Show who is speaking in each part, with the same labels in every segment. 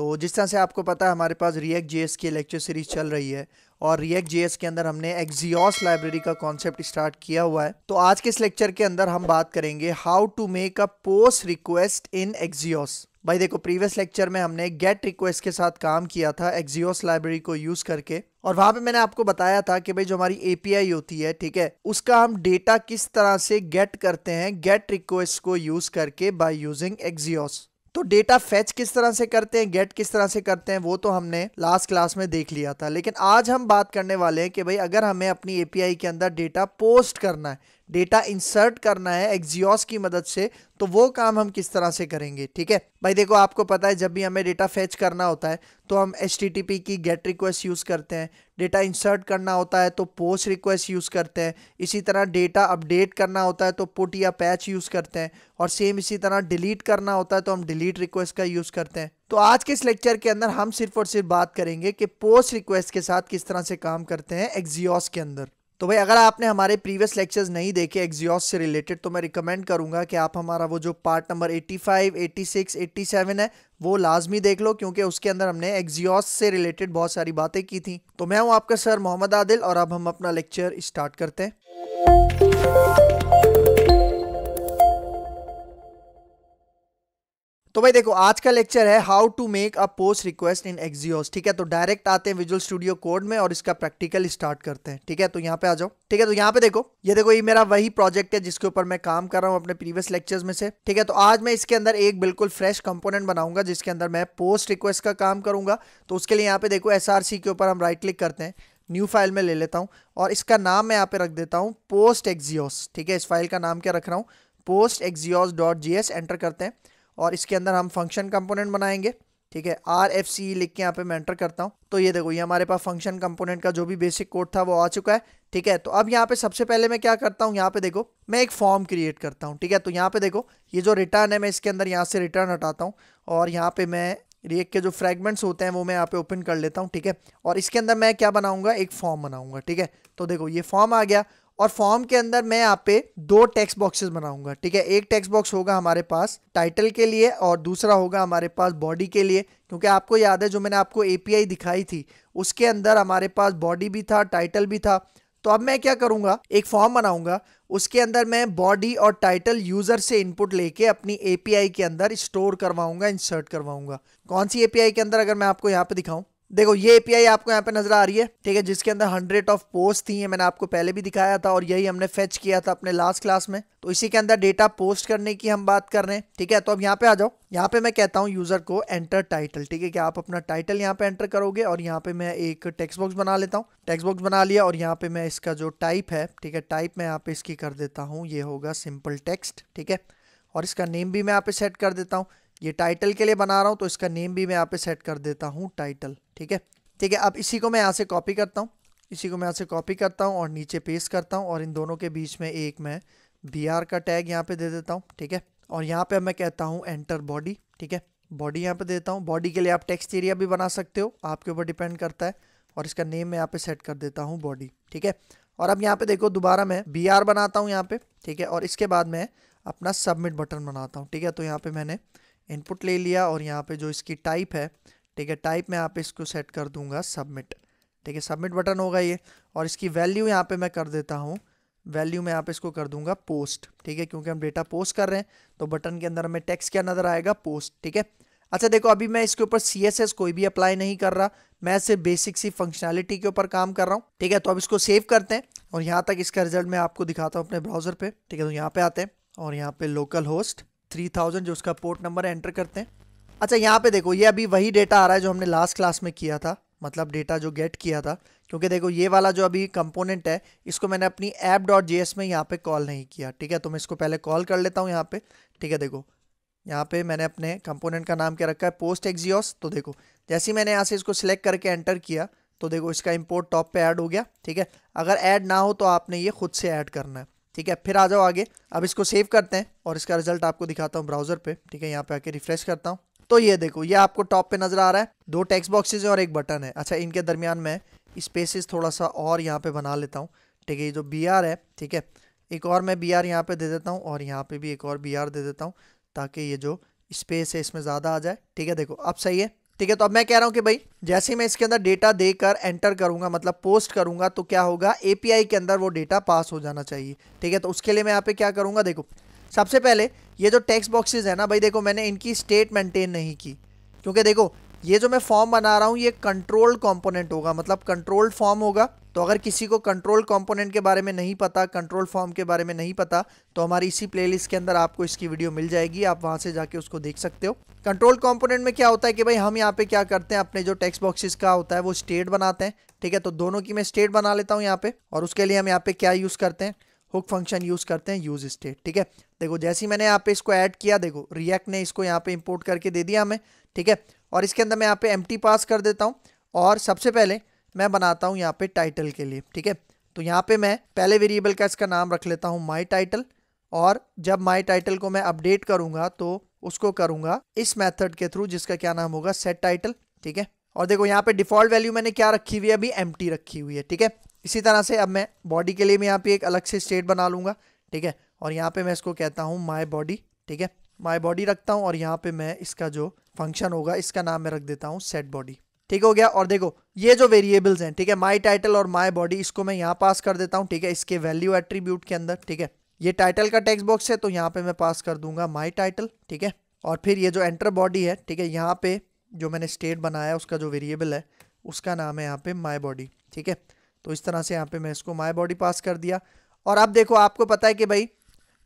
Speaker 1: तो जिस तरह से आपको पता है हमारे पास रिएक्ट जेएस की लेक्चर सीरीज चल रही है और रिएक्ट जेएस के अंदर हमने एक्जियोस लाइब्रेरी का कॉन्सेप्ट स्टार्ट किया हुआ है तो आज के इस लेक्चर के अंदर हम बात करेंगे how to make a post request in Axios भाई देखो प्रीवियस लेक्चर में हमने गेट रिक्वेस्ट के साथ काम किया था एक्जियोस लाइब्रेरी को यूज करके और वहां पे मैंने आपको बताया था कि भाई जो हमारी एपीआई होती है ठीक है उसका हम डेटा किस तरह से गेट करते हैं गेट रिक्वेस्ट को यूज करके बाय यूजिंग एक्जियोस तो डेटा फैच किस तरह से करते हैं गेट किस तरह से करते हैं वो तो हमने लास्ट क्लास में देख लिया था लेकिन आज हम बात करने वाले हैं कि भाई अगर हमें अपनी एपीआई के अंदर डेटा पोस्ट करना है डेटा इंसर्ट करना है एक्जियोस की मदद से तो वो काम हम किस तरह से करेंगे ठीक है भाई देखो आपको पता है जब भी हमें डेटा फैच करना होता है तो हम एच की गेट रिक्वेस्ट यूज़ करते हैं डेटा इंसर्ट करना होता है तो पोस्ट रिक्वेस्ट यूज़ करते हैं इसी तरह डेटा अपडेट करना होता है तो पुट या पैच यूज़ करते हैं और सेम इसी तरह डिलीट करना होता है तो हम डिलीट रिक्वेस्ट का यूज़ करते हैं तो आज के इस लेक्चर के अंदर हम सिर्फ और सिर्फ बात करेंगे कि पोस्ट रिक्वेस्ट के साथ किस तरह से काम करते हैं एक्जियोस के अंदर तो भाई अगर आपने हमारे प्रीवियस लेक्चर्स नहीं देखे एग्जियोस से रिलेटेड तो मैं रिकमेंड करूंगा कि आप हमारा वो जो पार्ट नंबर 85, 86, 87 है वो लाजमी देख लो क्योंकि उसके अंदर हमने एग्जियोस से रिलेटेड बहुत सारी बातें की थी तो मैं हूं आपका सर मोहम्मद आदिल और अब हम अपना लेक्चर स्टार्ट करते हैं तो भाई देखो आज का लेक्चर है how to make a post request in Axios ठीक है तो डायरेक्ट आते हैं विजुअल स्टूडियो कोड में और इसका प्रैक्टिकल स्टार्ट करते हैं ठीक है तो यहाँ पे आ जाओ ठीक है तो यहाँ पे देखो ये देखो ये मेरा वही प्रोजेक्ट है जिसके ऊपर मैं काम कर रहा हूँ अपने प्रीवियस लेक्चर्स में से ठीक है तो आज मैं इसके अंदर एक बिल्कुल फ्रेश कंपोनेंट बनाऊंगा जिसके अंदर मैं पोस्ट रिक्वेस्ट का काम करूंगा तो उसके लिए यहाँ पे देखो एस के ऊपर हम राइट क्लिक करते हैं न्यू फाइल में ले लेता हूँ और इसका नाम मैं यहाँ पे रख देता हूँ पोस्ट एक्जियोस ठीक है इस फाइल का नाम क्या रख रहा हूँ post Axios dot G enter करते हैं और इसके अंदर हम फंक्शन कंपोनेंट बनाएंगे ठीक है आर एफ सी लिख के यहाँ पे मैं एंटर करता हूँ तो ये देखो ये हमारे पास फंक्शन कंपोनेंट का जो भी बेसिक कोड था वो आ चुका है ठीक है तो अब यहाँ पे सबसे पहले मैं क्या करता हूँ यहाँ पे देखो मैं एक फॉर्म क्रिएट करता हूँ ठीक है तो यहाँ पे देखो ये जो रिटर्न है मैं इसके अंदर यहाँ से रिटर्न हटाता हूँ और यहाँ पे मैं रिएक्ट के जो फ्रेगमेंट्स होते हैं वो मैं यहाँ पे ओपन कर लेता हूँ ठीक है और इसके अंदर मैं क्या बनाऊँगा एक फॉर्म बनाऊँगा ठीक है तो देखो ये फॉर्म आ गया और फॉर्म के अंदर मैं यहाँ पे दो टेक्स्ट बॉक्सेस बनाऊंगा ठीक है एक टेक्स्ट बॉक्स होगा हमारे पास टाइटल के लिए और दूसरा होगा हमारे पास बॉडी के लिए क्योंकि आपको याद है जो मैंने आपको एपीआई दिखाई थी उसके अंदर हमारे पास बॉडी भी था टाइटल भी था तो अब मैं क्या करूंगा एक फॉर्म बनाऊंगा उसके अंदर मैं बॉडी और टाइटल यूज़र से इनपुट लेके अपनी एपीआई के अंदर स्टोर करवाऊंगा इंसर्ट करवाऊंगा कौन सी एपीआई के अंदर अगर मैं आपको यहाँ पे दिखाऊं देखो ये एपीआई आपको यहाँ पे नजर आ रही है ठीक है जिसके अंदर हंड्रेड ऑफ पोस्ट थी मैंने आपको पहले भी दिखाया था और यही हमने फेच किया था अपने लास्ट क्लास में तो इसी के अंदर डेटा पोस्ट करने की हम बात कर रहे हैं ठीक है तो अब यहाँ पे आ जाओ यहाँ पे मैं कहता हूँ यूजर को एंटर टाइटल ठीक है कि आप अपना टाइटल यहाँ पे एंटर करोगे और यहाँ पे मैं एक टेक्स्ट बॉक्स बना लेता हूँ टेक्स्ट बॉक्स बना लिया और यहाँ पे मैं इसका जो टाइप है ठीक है टाइप मैं यहाँ पे इसकी कर देता हूँ ये होगा सिंपल टेक्स्ट ठीक है और इसका नेम भी मैं यहाँ पे सेट कर देता हूँ ये टाइटल के लिए बना रहा हूँ तो इसका नेम भी मैं यहाँ पे सेट कर देता हूँ टाइटल ठीक है ठीक है अब इसी को मैं यहाँ से कॉपी करता हूँ इसी को मैं यहाँ से कॉपी करता हूँ और नीचे पेस्ट करता हूँ और इन दोनों के बीच में एक मैं बी का टैग यहाँ पे दे देता हूँ ठीक है और यहाँ पे मैं कहता हूँ एंटर बॉडी ठीक है बॉडी यहाँ पे देता हूँ बॉडी के लिए आप टेक्स्ट एरिया भी बना सकते हो आपके ऊपर डिपेंड करता है और इसका नेम मैं यहाँ पे सेट कर देता हूँ बॉडी ठीक है और अब यहाँ पे देखो दोबारा मैं बी बनाता हूँ यहाँ पे ठीक है और इसके बाद मैं अपना सबमिट बटन बनाता हूँ ठीक है तो यहाँ पे मैंने इनपुट ले लिया और यहाँ पे जो इसकी टाइप है ठीक है टाइप में यहाँ पे इसको सेट कर दूंगा सबमिट ठीक है सबमिट बटन होगा ये और इसकी वैल्यू यहाँ पे मैं कर देता हूँ वैल्यू मैं यहाँ पे इसको कर दूंगा पोस्ट ठीक है क्योंकि हम डेटा पोस्ट कर रहे हैं तो बटन के अंदर हमें टेक्स क्या नज़र आएगा पोस्ट ठीक है अच्छा देखो अभी मैं इसके ऊपर सी एस एस कोई भी अप्लाई नहीं कर रहा मैं सिर्फ बेसिक सी फंक्शनैलिटी के ऊपर काम कर रहा हूँ ठीक है तो अब इसको सेव करते हैं और यहाँ तक इसका रिजल्ट मैं आपको दिखाता हूँ अपने ब्राउजर पे ठीक है तो यहाँ पे आते हैं और यहाँ पे लोकल होस्ट थ्री थाउजेंड जो उसका पोर्ट नंबर है एंटर करते हैं अच्छा यहाँ पे देखो ये अभी वही डेटा आ रहा है जो हमने लास्ट क्लास में किया था मतलब डेटा जो गेट किया था क्योंकि देखो ये वाला जो अभी कंपोनेंट है इसको मैंने अपनी ऐप डॉट जी में यहाँ पे कॉल नहीं किया ठीक है तो मैं इसको पहले कॉल कर लेता हूँ यहाँ पे ठीक है देखो यहाँ पे मैंने अपने कंपोनेंट का नाम क्या रखा है पोस्ट एक्जियोस तो देखो जैसे ही मैंने यहाँ से इसको सिलेक्ट करके एंटर किया तो देखो इसका इम्पोर्ट टॉप पे ऐड हो गया ठीक है अगर ऐड ना हो तो आपने ये खुद से ऐड करना है ठीक है फिर आ जाओ आगे अब इसको सेव करते हैं और इसका रिजल्ट आपको दिखाता हूँ ब्राउजर पे ठीक है यहाँ पे आके रिफ्रेश करता हूँ तो ये देखो ये आपको टॉप पे नजर आ रहा है दो टेक्स्ट बॉक्सेज है और एक बटन है अच्छा इनके दरमियान मैं स्पेसिस थोड़ा सा और यहाँ पे बना लेता हूँ ठीक है ये जो बी है ठीक है एक और मैं बी आर यहाँ पे दे देता हूँ और यहाँ पे भी एक और बी आर दे देता हूँ ताकि ये जो स्पेस है इसमें ज़्यादा आ जाए ठीक है देखो अब सही है ठीक है तो अब मैं कह रहा हूँ कि भाई जैसे मैं इसके अंदर डेटा देकर एंटर करूंगा मतलब पोस्ट करूंगा तो क्या होगा एपीआई के अंदर वो डेटा पास हो जाना चाहिए ठीक है तो उसके लिए मैं यहाँ पे क्या करूंगा देखो सबसे पहले ये जो टेक्स्ट बॉक्सेस है ना भाई देखो मैंने इनकी स्टेट मेंटेन नहीं की क्योंकि देखो ये जो मैं फॉर्म बना रहा हूँ ये कंट्रोल कॉम्पोनेंट होगा मतलब कंट्रोल्ड फॉर्म होगा तो अगर किसी को कंट्रोल कंपोनेंट के बारे में नहीं पता कंट्रोल फॉर्म के बारे में नहीं पता तो हमारी इसी प्लेलिस्ट के अंदर आपको इसकी वीडियो मिल जाएगी आप वहां से जाके उसको देख सकते हो कंट्रोल कंपोनेंट में क्या होता है कि भाई हम यहाँ पे क्या करते हैं अपने जो टेक्स्ट बॉक्सेस का होता है वो स्टेट बनाते हैं ठीक है तो दोनों की मैं स्टेट बना लेता हूँ यहाँ पे और उसके लिए हम यहाँ पे क्या यूज़ करते हैं हुक फंक्शन यूज़ करते हैं यूज स्टेट ठीक है देखो जैसे ही मैंने यहाँ पे इसको ऐड किया देखो रिएक्ट ने इसको यहाँ पे इंपोर्ट करके दे दिया हमें ठीक है और इसके अंदर मैं यहाँ पे एम पास कर देता हूँ और सबसे पहले मैं बनाता हूँ यहाँ पे टाइटल के लिए ठीक है तो यहाँ पे मैं पहले वेरिएबल का इसका नाम रख लेता हूँ माई टाइटल और जब माई टाइटल को मैं अपडेट करूँगा तो उसको करूँगा इस मैथड के थ्रू जिसका क्या नाम होगा सेट टाइटल ठीक है और देखो यहाँ पे डिफॉल्ट वैल्यू मैंने क्या रखी हुई है अभी एम रखी हुई है ठीक है इसी तरह से अब मैं बॉडी के लिए मैं यहाँ पे एक अलग से स्टेट बना लूँगा ठीक है और यहाँ पे मैं इसको कहता हूँ माई बॉडी ठीक है माई बॉडी रखता हूँ और यहाँ पे मैं इसका जो फंक्शन होगा इसका नाम मैं रख देता हूँ सेट बॉडी ठीक हो गया और देखो ये जो वेरिएबल्स हैं ठीक है माई टाइटल और माई बॉडी इसको मैं यहाँ पास कर देता हूँ ठीक है इसके वैल्यू एट्रीब्यूट के अंदर ठीक है ये टाइटल का टेक्स बॉक्स है तो यहाँ पर मैं पास कर दूंगा माई टाइटल ठीक है और फिर ये जो एंटर बॉडी है ठीक है यहाँ पे जो मैंने स्टेट बनाया उसका जो वेरिएबल है उसका नाम है यहाँ पे माई बॉडी ठीक है तो इस तरह से यहाँ पे मैं इसको माई बॉडी पास कर दिया और अब देखो आपको पता है कि भाई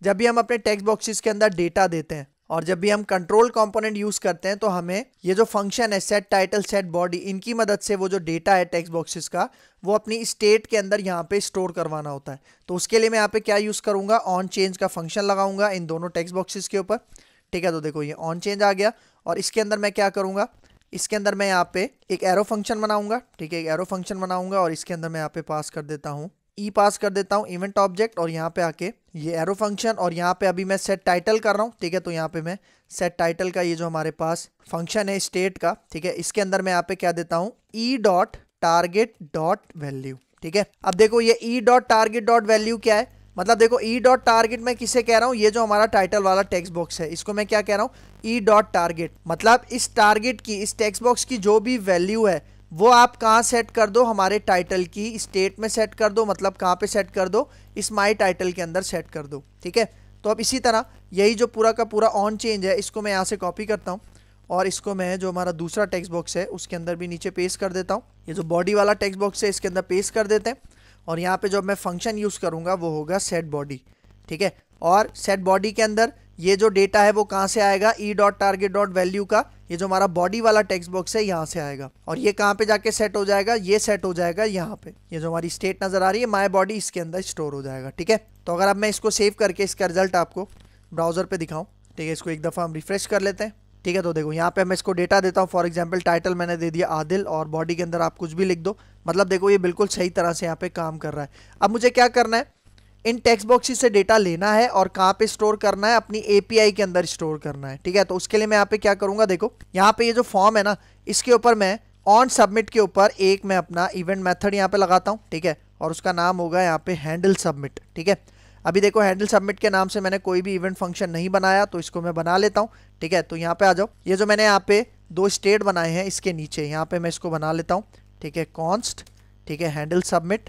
Speaker 1: जब भी हम अपने टेक्स्ट बॉक्सेस के अंदर डेटा देते हैं और जब भी हम कंट्रोल कंपोनेंट यूज करते हैं तो हमें ये जो फंक्शन है सेट टाइटल सेट बॉडी इनकी मदद से वो जो डेटा है टेक्स्ट बॉक्सेस का वो अपनी स्टेट के अंदर यहाँ पे स्टोर करवाना होता है तो उसके लिए मैं यहाँ पे क्या यूज करूंगा ऑन चेंज का फंक्शन लगाऊंगा इन दोनों टेक्स्ट बॉक्सेस के ऊपर ठीक है तो देखो ये ऑन चेंज आ गया और इसके अंदर मैं क्या करूंगा इसके अंदर मैं यहाँ पे एक एरो फंक्शन बनाऊंगा ठीक है एक एरो फंक्शन बनाऊंगा और इसके अंदर मैं यहाँ पे पास कर देता हूँ ई e पास कर देता हूँ इवेंट ऑब्जेक्ट और यहाँ पे आके ये एरो फंक्शन और यहाँ पे अभी मैं सेट टाइटल कर रहा हूँ ठीक है तो यहाँ पे मैं सेट टाइटल का ये जो हमारे पास फंक्शन है स्टेट का ठीक है इसके अंदर मैं यहाँ पे क्या देता हूँ E dot target dot value ठीक है अब देखो ये E dot target dot value क्या है मतलब देखो ई डॉट टारगेट मैं किसे कह रहा हूँ ये जो हमारा टाइटल वाला टेक्स्ट बॉक्स है इसको मैं क्या कह रहा हूँ ई डॉट टारगेट मतलब इस टारगेट की इस टेक्स्ट बॉक्स की जो भी वैल्यू है वो आप कहाँ सेट कर दो हमारे टाइटल की स्टेट में सेट कर दो मतलब कहाँ पे सेट कर दो इस माई टाइटल के अंदर सेट कर दो ठीक है तो अब इसी तरह यही जो पूरा का पूरा ऑन चेंज है इसको मैं यहाँ से कॉपी करता हूँ और इसको मैं जो हमारा दूसरा टेक्स्ट बॉक्स है उसके अंदर भी नीचे पेस्ट कर देता हूँ ये जो बॉडी वाला टेक्स्ट बॉक्स है इसके अंदर पेस्ट कर देते हैं और यहाँ पे जो मैं फंक्शन यूज़ करूँगा वो होगा सेट बॉडी ठीक है और सेट बॉडी के अंदर ये जो डेटा है वो कहाँ से आएगा E dot target dot value का ये जो हमारा बॉडी वाला टेक्स्ट बॉक्स है यहाँ से आएगा और ये कहाँ पे जाके सेट हो जाएगा ये सेट हो जाएगा यहाँ पे ये जो हमारी स्टेट नज़र आ रही है माई बॉडी इसके अंदर स्टोर हो जाएगा ठीक है तो अगर अब मैं इसको सेव करके इसका रिजल्ट आपको ब्राउज़र पर दिखाऊँ ठीक है इसको एक दफ़ा हम रिफ्रेश कर लेते हैं ठीक है तो देखो यहाँ पे मैं इसको डेटा देता हूँ फॉर एग्जाम्पल टाइटल मैंने दे दिया आदिल और बॉडी के अंदर आप कुछ भी लिख दो मतलब देखो ये बिल्कुल सही तरह से यहाँ पे काम कर रहा है अब मुझे क्या करना है इन टेक्स्ट बॉक्सिस से डेटा लेना है और कहाँ पे स्टोर करना है अपनी एपीआई के अंदर स्टोर करना है ठीक है तो उसके लिए मैं यहाँ पे क्या करूँगा देखो यहाँ पे ये जो फॉर्म है ना इसके ऊपर मैं ऑन सबमिट के ऊपर एक मैं अपना इवेंट मेथड यहाँ पे लगाता हूँ ठीक है और उसका नाम होगा यहाँ पे हैंडल सबमिट ठीक है अभी देखो हैंडल सबमिट के नाम से मैंने कोई भी इवेंट फंक्शन नहीं बनाया तो इसको मैं बना लेता हूँ ठीक है तो यहाँ पे आ जाओ ये जो मैंने यहाँ पे दो स्टेट बनाए हैं इसके नीचे यहाँ पे मैं इसको बना लेता हूँ ठीक है कॉन्स्ट ठीक है हैंडल सबमिट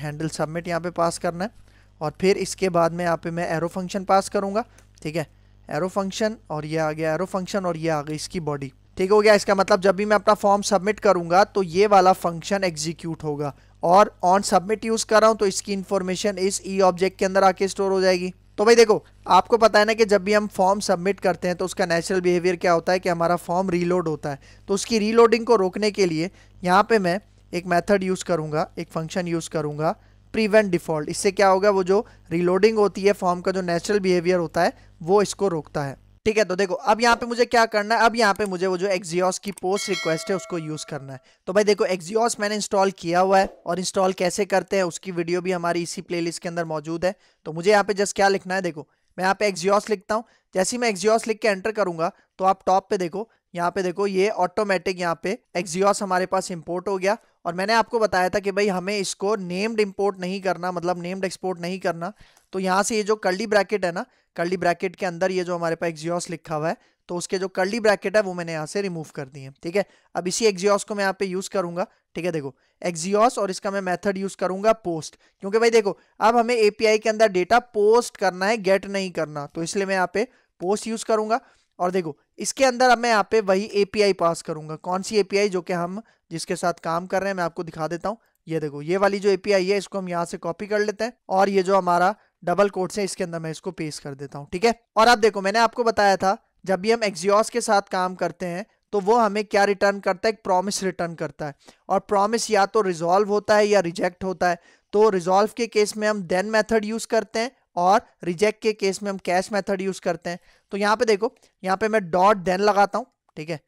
Speaker 1: हैंडल सबमिट यहाँ पे पास करना है और फिर इसके बाद में यहाँ पे मैं एरो फंक्शन पास करूँगा ठीक है एरो फंक्शन और ये आ गया एरो फंक्शन और ये आ गई इसकी बॉडी ठीक हो गया इसका मतलब जब भी मैं अपना फॉर्म सबमिट करूंगा तो ये वाला फंक्शन एग्जीक्यूट होगा और ऑन सबमिट यूज कर रहा हूँ तो इसकी इन्फॉर्मेशन इस ई ऑब्जेक्ट के अंदर आके स्टोर हो जाएगी तो भाई देखो आपको पता है ना कि जब भी हम फॉर्म सबमिट करते हैं तो उसका नेचुरल बिहेवियर क्या होता है कि हमारा फॉर्म रीलोड होता है तो उसकी रीलोडिंग को रोकने के लिए यहाँ पे मैं एक मेथड यूज़ करूँगा एक फंक्शन यूज़ करूँगा प्रिवेंट डिफॉल्ट इससे क्या होगा वो जो रीलोडिंग होती है फॉर्म का जो नेचुरल बिहेवियर होता है वो इसको रोकता है ठीक है तो देखो अब यहाँ पे मुझे क्या करना है अब यहाँ पे मुझे वो जो एक्जियोस की पोस्ट रिक्वेस्ट है उसको यूज़ करना है तो भाई देखो एक्जियोस मैंने इंस्टॉल किया हुआ है और इंस्टॉल कैसे करते हैं उसकी वीडियो भी हमारी इसी प्लेलिस्ट के अंदर मौजूद है तो मुझे यहाँ पे जस्ट क्या लिखना है देखो मैं यहाँ पे एक्जियोस लिखता हूँ जैसे ही मैं एक्जियोस लिख के एंटर करूंगा तो आप टॉप पे देखो यहाँ पे देखो ये ऑटोमेटिक यहाँ पे एक्जियोस हमारे पास इम्पोर्ट हो गया और मैंने आपको बताया था कि भाई हमें इसको नेम्ड इम्पोर्ट नहीं करना मतलब नेम्ड एक्सपोर्ट नहीं करना तो यहाँ से ये जो कर्ली ब्रैकेट है ना कर्ली ब्रैकेट के अंदर ये जो हमारे पास एक्जियोस लिखा हुआ है तो उसके जो कर्ली ब्रैकेट है वो मैंने यहाँ से रिमूव कर दिए ठीक है अब इसी एक्जियोस को मैं यहाँ पे यूज़ करूँगा ठीक है देखो एक्जियोस और इसका मैं मेथड यूज़ करूंगा पोस्ट क्योंकि भाई देखो अब हमें एपीआई के अंदर डेटा पोस्ट करना है गेट नहीं करना तो इसलिए मैं यहाँ पे पोस्ट यूज़ करूंगा और देखो इसके अंदर अब मैं यहाँ पे वही एपीआई पास करूंगा कौन सी एपीआई जो कि हम जिसके साथ काम कर रहे हैं मैं आपको दिखा देता हूँ ये देखो ये वाली जो एपीआई है इसको हम यहाँ से कॉपी कर लेते हैं और ये जो हमारा डबल कोट से इसके अंदर मैं इसको पेस्ट कर देता हूँ ठीक है और आप देखो मैंने आपको बताया था जब भी हम एक्जियोस के साथ काम करते हैं तो वो हमें क्या रिटर्न करता है एक प्रॉमिस रिटर्न करता है और प्रॉमिस या तो रिजॉल्व होता है या रिजेक्ट होता है तो रिजॉल्व के केस में हम देन मेथड यूज करते हैं और रिजेक्ट के केस में हम कैश मेथड यूज करते हैं तो यहाँ पे देखो यहाँ पे मैं डॉट देन लगाता हूँ ठीक है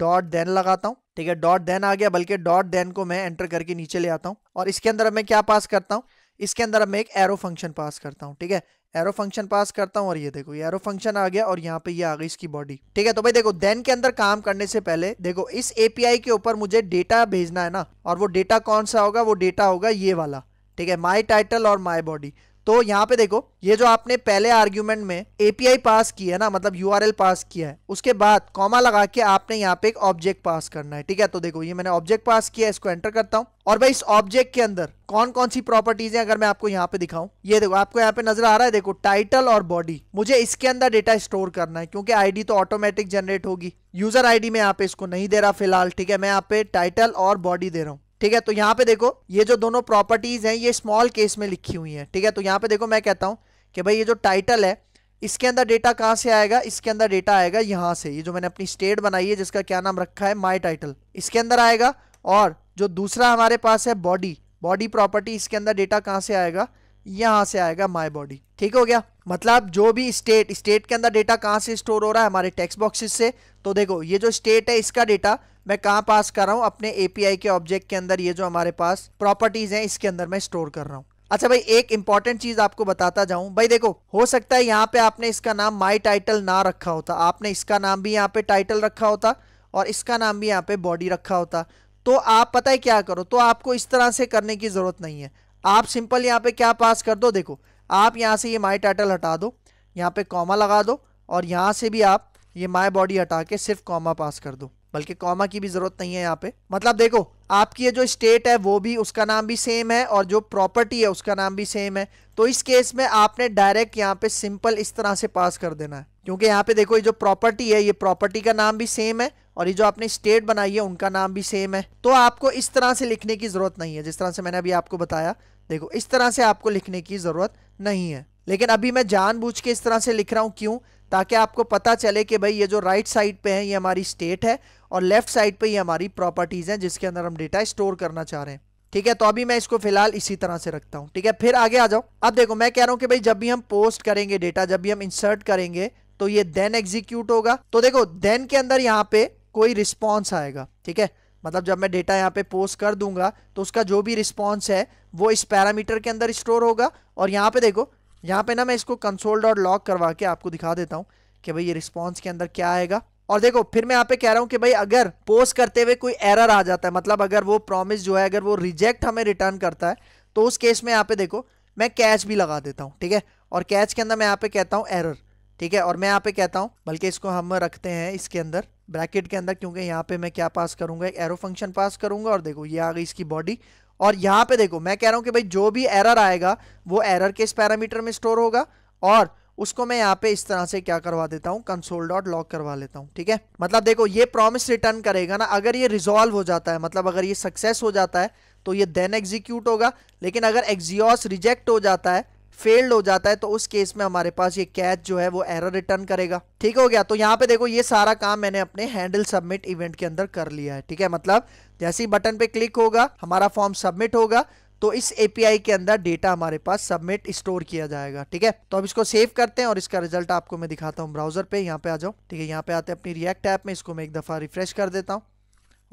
Speaker 1: डॉट देन लगाता हूँ ठीक है डॉट देन आ गया बल्कि डॉट देन को मैं एंटर करके नीचे ले आता हूँ और इसके अंदर मैं क्या पास करता हूँ इसके अंदर अब मैं एक एरो फंक्शन पास करता हूँ ठीक है एरो फंक्शन पास करता हूँ और ये देखो ये एरो फंक्शन आ गया और यहाँ पे ये आ गई इसकी बॉडी ठीक है तो भाई देखो देन के अंदर काम करने से पहले देखो इस एपीआई के ऊपर मुझे डेटा भेजना है ना और वो डेटा कौन सा होगा वो डेटा होगा ये वाला ठीक है माई टाइटल और माई बॉडी तो यहाँ पे देखो ये जो आपने पहले आर्ग्यूमेंट में एपीआई पास किया है ना मतलब यू पास किया है उसके बाद कॉमा लगा के आपने यहाँ पे एक ऑब्जेक्ट पास करना है ठीक है तो देखो ये मैंने ऑब्जेक्ट पास किया इसको एंटर करता हूँ और भाई इस ऑब्जेक्ट के अंदर कौन कौन सी प्रॉपर्टीज है अगर मैं आपको यहाँ पे दिखाऊं ये देखो आपको यहाँ पे नजर आ रहा है देखो टाइटल और बॉडी मुझे इसके अंदर डेटा स्टोर करना है क्योंकि आईडी तो ऑटोमेटिक जनरेट होगी यूजर आईडी मैं यहाँ पे इसको नहीं दे रहा फिलहाल ठीक है मैं यहाँ पे टाइटल और बॉडी दे रहा हूँ ठीक है तो यहाँ पे देखो ये जो दोनों प्रॉपर्टीज हैं ये स्मॉल केस में लिखी हुई हैं ठीक है तो यहाँ पे देखो मैं कहता हूँ कि भाई ये जो टाइटल है इसके अंदर डेटा कहां से आएगा इसके अंदर डेटा आएगा यहां से ये जो मैंने अपनी स्टेट बनाई है जिसका क्या नाम रखा है माई टाइटल इसके अंदर आएगा और जो दूसरा हमारे पास है बॉडी बॉडी प्रॉपर्टी इसके अंदर डेटा कहाँ से आएगा यहाँ से आएगा माई बॉडी ठीक हो गया मतलब जो भी स्टेट स्टेट के अंदर डेटा कहाँ से स्टोर हो रहा है हमारे टेक्स्ट बॉक्सेस से तो देखो ये जो स्टेट है इसका डेटा मैं कहाँ पास कर रहा हूँ अपने एपीआई के ऑब्जेक्ट के अंदर ये जो हमारे पास प्रॉपर्टीज हैं इसके अंदर मैं स्टोर कर रहा हूँ अच्छा भाई एक इंपॉर्टेंट चीज आपको बताता जाऊं भाई देखो हो सकता है यहाँ पे आपने इसका नाम माई टाइटल ना रखा होता आपने इसका नाम भी यहाँ पे टाइटल रखा होता और इसका नाम भी यहाँ पे बॉडी रखा होता तो आप पता है क्या करो तो आपको इस तरह से करने की जरूरत नहीं है आप सिंपल यहाँ पे क्या पास कर दो देखो आप यहाँ से ये माई टाइटल हटा दो यहाँ पे कॉमा लगा दो और यहाँ से भी आप ये माई बॉडी हटा के सिर्फ कॉमा पास कर दो बल्कि कॉमा की भी ज़रूरत नहीं है यहाँ पे मतलब देखो आपकी ये जो स्टेट है वो भी उसका नाम भी सेम है और जो प्रॉपर्टी है उसका नाम भी सेम है तो इस केस में आपने डायरेक्ट यहाँ पे सिंपल इस तरह से पास कर देना है क्योंकि यहाँ पे देखो ये जो प्रॉपर्टी है ये प्रॉपर्टी का नाम भी सेम है और ये जो आपने स्टेट बनाई है उनका नाम भी सेम है तो आपको इस तरह से लिखने की ज़रूरत नहीं है जिस तरह से मैंने अभी आपको बताया देखो इस तरह से आपको लिखने की ज़रूरत नहीं है लेकिन अभी मैं जानबूझ के इस तरह से लिख रहा हूँ क्यों ताकि आपको पता चले कि भाई ये जो राइट साइड पे है ये हमारी स्टेट है और लेफ्ट साइड पे ये हमारी प्रॉपर्टीज़ हैं जिसके अंदर हम डेटा स्टोर करना चाह रहे हैं ठीक है तो अभी मैं इसको फिलहाल इसी तरह से रखता हूँ ठीक है फिर आगे आ जाओ अब देखो मैं कह रहा हूँ कि भाई जब भी हम पोस्ट करेंगे डेटा जब भी हम इंसर्ट करेंगे तो ये देन एग्जीक्यूट होगा तो देखो देन के अंदर यहाँ पे कोई रिस्पॉन्स आएगा ठीक है मतलब जब मैं डेटा यहाँ पे पोस्ट कर दूंगा तो उसका जो भी रिस्पॉन्स है वो इस पैरामीटर के अंदर स्टोर होगा और यहाँ पे देखो यहाँ पे ना मैं इसको कंसोल डॉट लॉक करवा के आपको दिखा देता हूँ कि भाई ये रिस्पॉन्स के अंदर क्या आएगा और देखो फिर मैं यहाँ पे कह रहा हूँ कि भाई अगर पोस्ट करते हुए कोई एरर आ जाता है मतलब अगर वो प्रॉमिस जो है अगर वो रिजेक्ट हमें रिटर्न करता है तो उस केस में यहाँ पे देखो मैं कैच भी लगा देता हूँ ठीक है और कैच के अंदर मैं यहाँ पे कहता हूँ एरर ठीक है और मैं यहाँ पे कहता हूँ बल्कि इसको हम रखते हैं इसके अंदर ब्रैकेट के अंदर क्योंकि यहाँ पे मैं क्या पास करूँगा एक एरो फंक्शन पास करूँगा और देखो ये आ गई इसकी बॉडी और यहाँ पे देखो मैं कह रहा हूँ कि भाई जो भी एरर आएगा वो एरर के इस पैरामीटर में स्टोर होगा और उसको मैं यहाँ पे इस तरह से क्या करवा देता हूँ कंसोल डॉट लॉक करवा लेता हूँ ठीक है मतलब देखो ये प्रॉमिस रिटर्न करेगा ना अगर ये रिजॉल्व हो जाता है मतलब अगर ये सक्सेस हो जाता है तो ये देन एग्जीक्यूट होगा लेकिन अगर एग्जियोस रिजेक्ट हो जाता है फेल्ड हो जाता है तो उस केस में हमारे पास ये कैच जो है वो एरर रिटर्न करेगा ठीक हो गया तो यहाँ पे देखो ये सारा काम मैंने अपने हैंडल सबमिट इवेंट के अंदर कर लिया है ठीक है मतलब जैसे ही बटन पे क्लिक होगा हमारा फॉर्म सबमिट होगा तो इस एपीआई के अंदर डेटा हमारे पास सबमिट स्टोर किया जाएगा ठीक है तो अब इसको सेव करते हैं और इसका रिजल्ट आपको मैं दिखाता हूँ ब्राउजर पे यहाँ पे आ जाओ ठीक है यहाँ पे आते हैं अपनी रिएक्ट ऐप में इसको मैं एक दफ़ा रिफ्रेश कर देता हूँ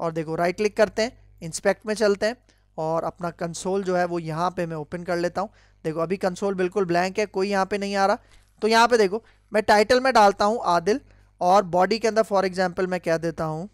Speaker 1: और देखो राइट क्लिक करते हैं इंस्पेक्ट में चलते हैं और अपना कंसोल जो है वो यहाँ पे मैं ओपन कर लेता हूँ देखो अभी कंसोल बिल्कुल ब्लैंक है कोई यहाँ पे नहीं आ रहा तो यहाँ पे देखो मैं टाइटल में डालता हूँ आदिल और बॉडी के अंदर फॉर एग्जाम्पल मैं क्या देता हूँ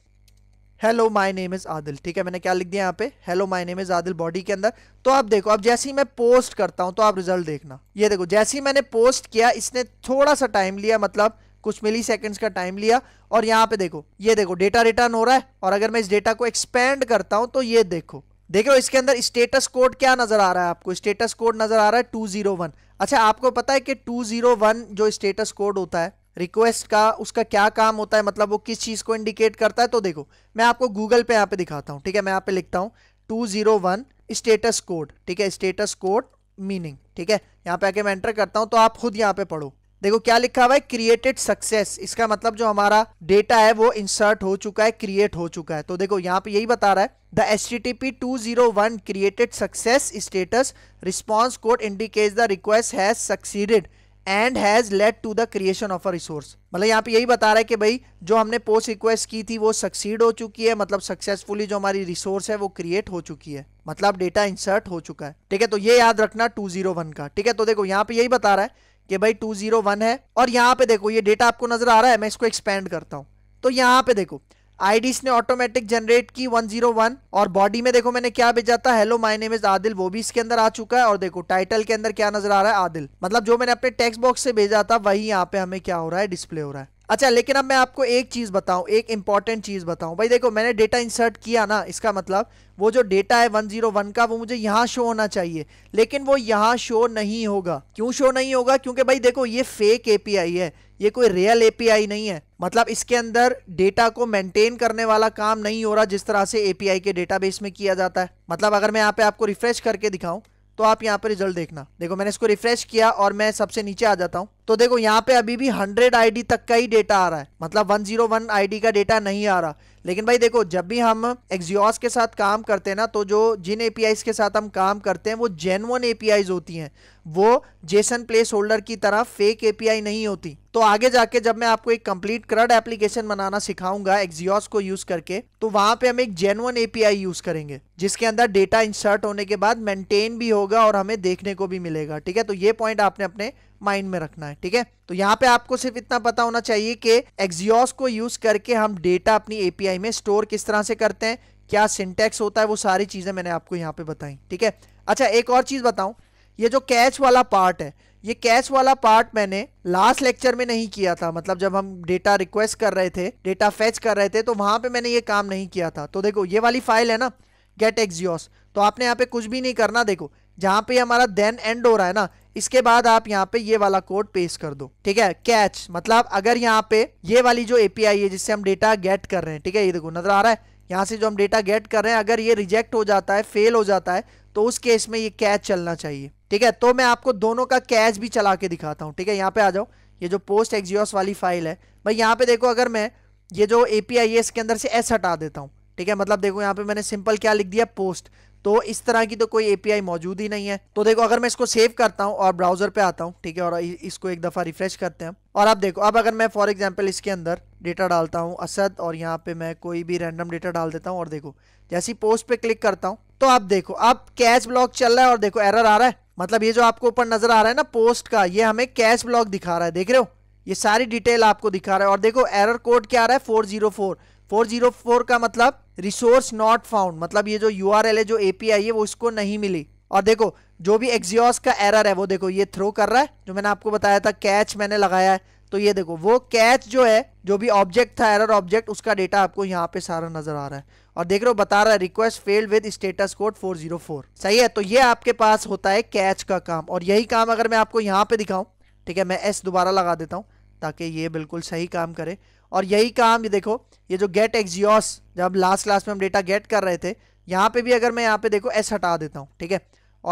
Speaker 1: hello my name is Adil ठीक है मैंने क्या लिख दिया यहाँ पे hello my name is Adil body के अंदर तो आप देखो अब जैसे ही मैं पोस्ट करता हूँ तो आप रिजल्ट देखना ये देखो जैसे ही मैंने पोस्ट किया इसने थोड़ा सा टाइम लिया मतलब कुछ मिली सेकेंड्स का टाइम लिया और यहाँ पे देखो ये देखो डेटा रिटर्न हो रहा है और अगर मैं इस डेटा को एक्सपेंड करता हूँ तो ये देखो देखो इसके अंदर स्टेटस कोड क्या नजर आ रहा है आपको स्टेटस कोड नजर आ रहा है टू जीरो वन अच्छा आपको पता है कि टू जीरो वन जो स्टेटस कोड होता है रिक्वेस्ट का उसका क्या काम होता है मतलब वो किस चीज़ को इंडिकेट करता है तो देखो मैं आपको गूगल पे यहाँ पे दिखाता हूँ ठीक है मैं यहाँ पे लिखता हूँ two zero one status code ठीक है स्टेटस कोड मीनिंग ठीक है यहाँ पे आके मैं एंटर करता हूँ तो आप खुद यहाँ पे पढ़ो देखो क्या लिखा हुआ है क्रिएटेड सक्सेस इसका मतलब जो हमारा डेटा है वो इंसर्ट हो चुका है क्रिएट हो चुका है तो देखो यहाँ पे यही बता रहा है The HTTP 201 created success status response code indicates the request has succeeded and has led to the creation of a resource मतलब यहाँ पे यही बता रहा है कि भाई जो हमने पोस्ट रिक्वेस्ट की थी वो सक्सीड हो चुकी है मतलब सक्सेसफुली जो हमारी रिसोर्स है वो क्रिएट हो चुकी है मतलब डेटा इंसर्ट हो चुका है ठीक है तो ये याद रखना 201 का ठीक है तो देखो यहाँ पे यही बता रहा है कि भाई 201 है और यहाँ पे देखो ये डेटा आपको नजर आ रहा है मैं इसको एक्सपेंड करता हूँ तो यहाँ पे देखो आईडी ने ऑटोमेटिक जनरेट की 101 और बॉडी में देखो मैंने क्या भेजा था hello my name is Adil वो भी इसके अंदर आ चुका है और देखो टाइटल के अंदर क्या नजर आ रहा है आदिल मतलब जो मैंने अपने टेक्स्ट बॉक्स से भेजा था वही यहाँ पे हमें क्या हो रहा है डिस्प्ले हो रहा है अच्छा लेकिन अब मैं आपको एक चीज़ बताऊं एक इंपॉर्टेंट चीज़ बताऊं भाई देखो मैंने डेटा इंसर्ट किया ना इसका मतलब वो जो डेटा है 101 का वो मुझे यहाँ शो होना चाहिए लेकिन वो यहाँ शो नहीं होगा क्यों शो नहीं होगा क्योंकि भाई देखो ये फेक एपीआई है ये कोई रियल एपीआई नहीं है मतलब इसके अंदर डेटा को मेंटेन करने वाला काम नहीं हो रहा जिस तरह से एपीआई के डेटाबेस में किया जाता है मतलब अगर मैं यहाँ पे आपको रिफ्रेश करके दिखाऊं तो आप यहाँ पर रिजल्ट देखना देखो मैंने इसको रिफ्रेश किया और मैं सबसे नीचे आ जाता हूँ तो देखो यहाँ पे अभी भी 100 आईडी तक का ही डेटा आ रहा है मतलब 101 आईडी का डेटा नहीं आ रहा लेकिन भाई देखो जब भी हम एक्सियोस के साथ काम करते हैं ना तो जो जिन एपीआईस के साथ हम काम करते हैं वो जेनवन एपीआईज होती हैं वो जेसन प्लेस होल्डर की तरह फेक एपीआई नहीं होती तो आगे जाके जब मैं आपको एक कंप्लीट क्रड एप्लीकेशन बनाना सिखाऊंगा एक्सियोस को यूज करके तो वहां पे हम एक जेनुअन एपीआई यूज करेंगे जिसके अंदर डेटा इंसर्ट होने के बाद मेंटेन भी होगा और हमें देखने को भी मिलेगा ठीक है तो ये पॉइंट आपने अपने माइंड में रखना है ठीक है तो यहाँ पे आपको सिर्फ इतना पता होना चाहिए कि एक्सियोस को यूज करके हम डेटा अपनी एपीआई में स्टोर किस तरह से करते हैं क्या सिंटेक्स होता है वो सारी चीजें मैंने आपको यहाँ पे बताई ठीक है अच्छा एक और चीज बताऊं ये जो कैच वाला पार्ट है ये कैच वाला पार्ट मैंने लास्ट लेक्चर में नहीं किया था मतलब जब हम डेटा रिक्वेस्ट कर रहे थे डेटा फेच कर रहे थे तो वहां पे मैंने ये काम नहीं किया था तो देखो ये वाली फाइल है ना गेट एक्सियोस तो आपने यहाँ पे कुछ भी नहीं करना देखो जहाँ पे हमारा देन एंड हो रहा है ना इसके बाद आप यहाँ पे ये वाला कोड पेश कर दो ठीक है कैच मतलब अगर यहाँ पे ये वाली जो एपीआई है जिससे हम डेटा गेट कर रहे हैं ठीक है ये देखो नजर आ रहा है यहाँ से जो हम डेटा गेट कर रहे हैं अगर ये रिजेक्ट हो जाता है फेल हो जाता है तो उस केस में ये कैच चलना चाहिए ठीक है तो मैं आपको दोनों का कैच भी चला के दिखाता हूँ ठीक है यहाँ पे आ जाओ ये जो पोस्ट एक्जियोस वाली फाइल है भाई यहाँ पे देखो अगर मैं ये जो ए पी आई इसके अंदर से एस हटा देता हूँ ठीक है मतलब देखो यहाँ पे मैंने सिंपल क्या लिख दिया पोस्ट तो इस तरह की तो कोई एपीआई मौजूद ही नहीं है तो देखो अगर मैं इसको सेव करता हूँ और ब्राउजर पे आता हूँ ठीक है और इसको एक दफा रिफ्रेश करते हैं और आप देखो अब अगर मैं फॉर एग्जाम्पल इसके अंदर डेटा डालता हूँ असद और यहाँ पे मैं कोई भी रैंडम डेटा डाल देता हूँ और देखो जैसी पोस्ट पे क्लिक करता हूँ तो आप देखो अब कैच ब्लॉक चल रहा है और देखो एरर आ रहा है मतलब ये जो आपको ऊपर नजर आ रहा है ना पोस्ट का ये हमें कैश ब्लॉक दिखा रहा है देख रहे हो ये सारी डिटेल आपको दिखा रहा है और देखो एरर कोड क्या आ रहा है four zero four four zero four का मतलब रिसोर्स नॉट फाउंड मतलब ये जो यू आर एल है जो एपीआई है वो इसको नहीं मिली और देखो जो भी एक्जियोस का एरर है वो देखो ये थ्रो कर रहा है जो मैंने आपको बताया था कैच मैंने लगाया है तो ये देखो वो कैच जो है जो भी ऑब्जेक्ट था एरर ऑब्जेक्ट उसका डेटा आपको यहाँ पे सारा नजर आ रहा है और देख रहे हो बता रहा है request failed with status code 404 सही है तो ये आपके पास होता है कैच का काम और यही काम अगर मैं आपको यहाँ पे दिखाऊं ठीक है मैं एस दोबारा लगा देता हूँ ताकि ये बिल्कुल सही काम करे और यही काम ये देखो ये जो गेट एक्जियोस जब लास्ट क्लास में हम डेटा गेट कर रहे थे यहाँ पे भी अगर मैं यहाँ पे देखो एस हटा देता हूँ ठीक है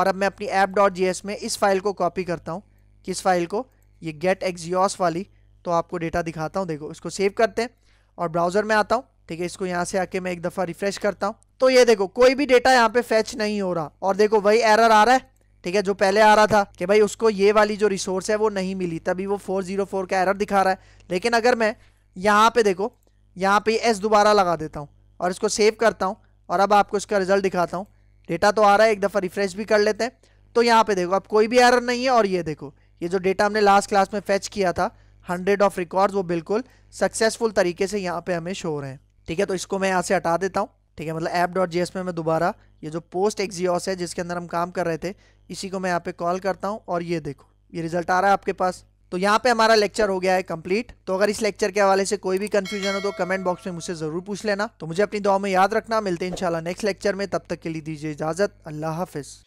Speaker 1: और अब मैं अपनी ऐप डॉट जी में इस फाइल को कॉपी करता हूँ किस फाइल को ये गेट एक्जियोस वाली तो आपको डेटा दिखाता हूँ देखो इसको सेव करते हैं और ब्राउज़र में आता हूँ ठीक है इसको यहाँ से आके मैं एक दफ़ा रिफ्रेश करता हूँ तो ये देखो कोई भी डेटा यहाँ पे फैच नहीं हो रहा और देखो वही एरर आ रहा है ठीक है जो पहले आ रहा था कि भाई उसको ये वाली जो रिसोर्स है वो नहीं मिली तभी वो 404 का एरर दिखा रहा है लेकिन अगर मैं यहाँ पे देखो यहाँ पे एस दोबारा लगा देता हूँ और इसको सेव करता हूँ और अब आपको इसका रिजल्ट दिखाता हूँ डेटा तो आ रहा है एक दफ़ा रिफ्रेश भी कर लेते हैं तो यहाँ पे देखो अब कोई भी एरर नहीं है और ये देखो ये जो डेटा हमने लास्ट क्लास में फैच किया था हंड्रेड ऑफ रिकॉर्ड वो बिल्कुल सक्सेसफुल तरीके से यहाँ पर हमें शो रहे हैं ठीक है तो इसको मैं यहाँ से हटा देता हूँ ठीक है मतलब ऐप डॉट जी में मैं दोबारा ये जो पोस्ट एक्जीओस है जिसके अंदर हम काम कर रहे थे इसी को मैं यहाँ पे कॉल करता हूँ और ये देखो ये रिजल्ट आ रहा है आपके पास तो यहाँ पे हमारा लेक्चर हो गया है कंप्लीट तो अगर इस लेक्चर के हवाले से कोई भी कंफ्यूजन हो तो कमेंट बॉक्स में मुझसे जरूर पूछ लेना तो मुझे अपनी दुआ में याद रखना मिलते हैं इंशाल्लाह नेक्स्ट लेक्चर में तब तक के लिए दीजिए इजाजत अल्लाह हाफिज़